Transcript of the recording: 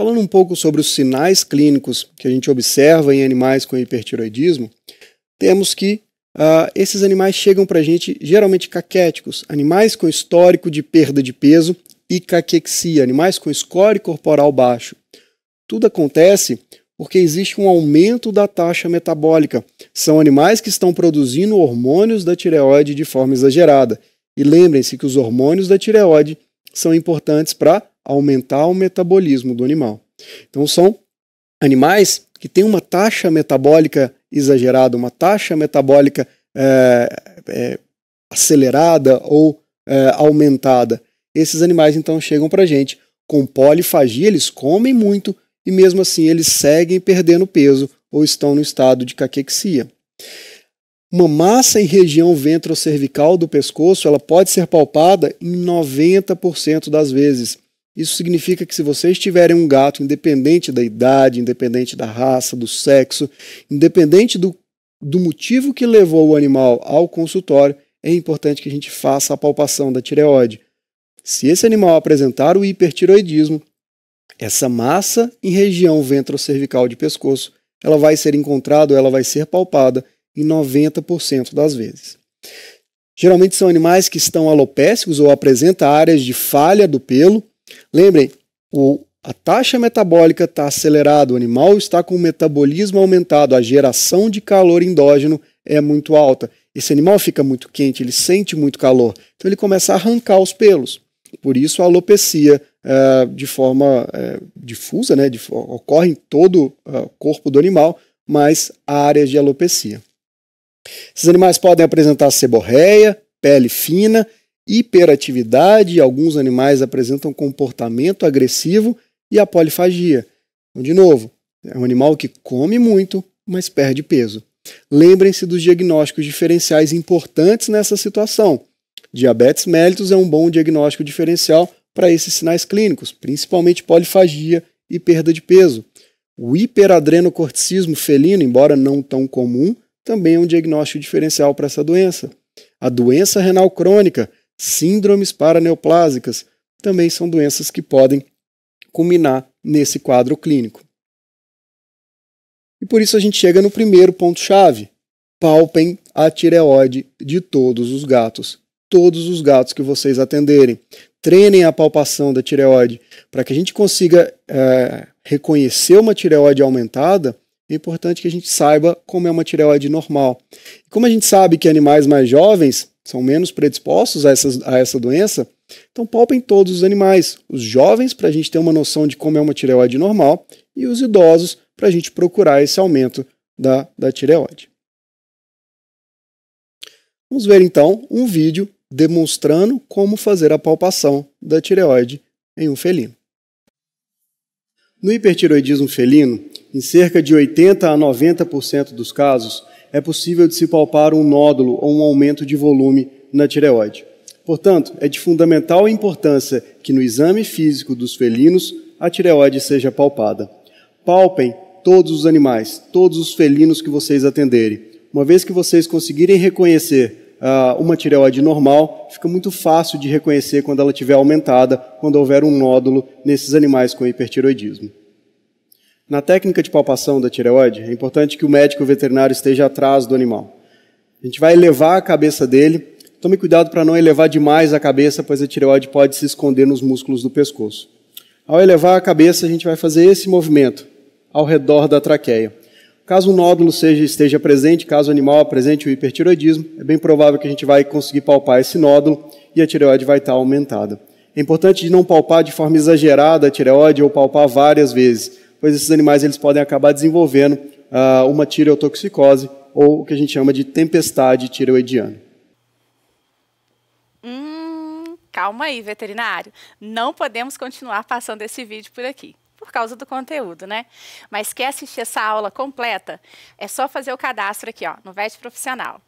Falando um pouco sobre os sinais clínicos que a gente observa em animais com hipertiroidismo, temos que uh, esses animais chegam para a gente geralmente caquéticos, animais com histórico de perda de peso e caquexia, animais com score corporal baixo. Tudo acontece porque existe um aumento da taxa metabólica. São animais que estão produzindo hormônios da tireoide de forma exagerada. E lembrem-se que os hormônios da tireoide são importantes para aumentar o metabolismo do animal. Então são animais que têm uma taxa metabólica exagerada, uma taxa metabólica é, é, acelerada ou é, aumentada. Esses animais então chegam para a gente com polifagia, eles comem muito e mesmo assim eles seguem perdendo peso ou estão no estado de caquexia. Uma massa em região ventrocervical do pescoço, ela pode ser palpada em 90% das vezes. Isso significa que se vocês tiverem um gato, independente da idade, independente da raça, do sexo, independente do, do motivo que levou o animal ao consultório, é importante que a gente faça a palpação da tireoide. Se esse animal apresentar o hipertiroidismo, essa massa em região ventrocervical de pescoço, ela vai ser encontrada, ela vai ser palpada em 90% das vezes. Geralmente são animais que estão alopécicos ou apresentam áreas de falha do pelo, Lembrem, o, a taxa metabólica está acelerada, o animal está com o metabolismo aumentado, a geração de calor endógeno é muito alta. Esse animal fica muito quente, ele sente muito calor, então ele começa a arrancar os pelos. Por isso a alopecia é, de forma é, difusa, né, de, ocorre em todo é, o corpo do animal, mas há áreas de alopecia. Esses animais podem apresentar seborreia, pele fina hiperatividade, alguns animais apresentam comportamento agressivo e a polifagia. Então, de novo, é um animal que come muito, mas perde peso. Lembrem-se dos diagnósticos diferenciais importantes nessa situação. Diabetes mellitus é um bom diagnóstico diferencial para esses sinais clínicos, principalmente polifagia e perda de peso. O hiperadrenocorticismo felino, embora não tão comum, também é um diagnóstico diferencial para essa doença. A doença renal crônica, síndromes paraneoplásicas também são doenças que podem culminar nesse quadro clínico. E por isso a gente chega no primeiro ponto-chave. Palpem a tireoide de todos os gatos. Todos os gatos que vocês atenderem. Treinem a palpação da tireoide. Para que a gente consiga é, reconhecer uma tireoide aumentada, é importante que a gente saiba como é uma tireoide normal. Como a gente sabe que animais mais jovens são menos predispostos a, essas, a essa doença, então palpem todos os animais, os jovens para a gente ter uma noção de como é uma tireoide normal e os idosos para a gente procurar esse aumento da, da tireoide. Vamos ver então um vídeo demonstrando como fazer a palpação da tireoide em um felino. No hipertiroidismo felino, em cerca de 80 a 90% dos casos, é possível de se palpar um nódulo ou um aumento de volume na tireoide. Portanto, é de fundamental importância que no exame físico dos felinos a tireoide seja palpada. Palpem todos os animais, todos os felinos que vocês atenderem. Uma vez que vocês conseguirem reconhecer uh, uma tireoide normal, fica muito fácil de reconhecer quando ela estiver aumentada, quando houver um nódulo nesses animais com hipertiroidismo. Na técnica de palpação da tireoide, é importante que o médico veterinário esteja atrás do animal. A gente vai elevar a cabeça dele. Tome cuidado para não elevar demais a cabeça, pois a tireoide pode se esconder nos músculos do pescoço. Ao elevar a cabeça, a gente vai fazer esse movimento ao redor da traqueia. Caso um nódulo seja, esteja presente, caso o animal apresente o hipertiroidismo, é bem provável que a gente vai conseguir palpar esse nódulo e a tireoide vai estar aumentada. É importante não palpar de forma exagerada a tireoide ou palpar várias vezes pois esses animais eles podem acabar desenvolvendo ah, uma tireotoxicose, ou o que a gente chama de tempestade tireoidiana. Hum, calma aí, veterinário. Não podemos continuar passando esse vídeo por aqui por causa do conteúdo, né? Mas quer assistir essa aula completa? É só fazer o cadastro aqui, ó, no VET Profissional.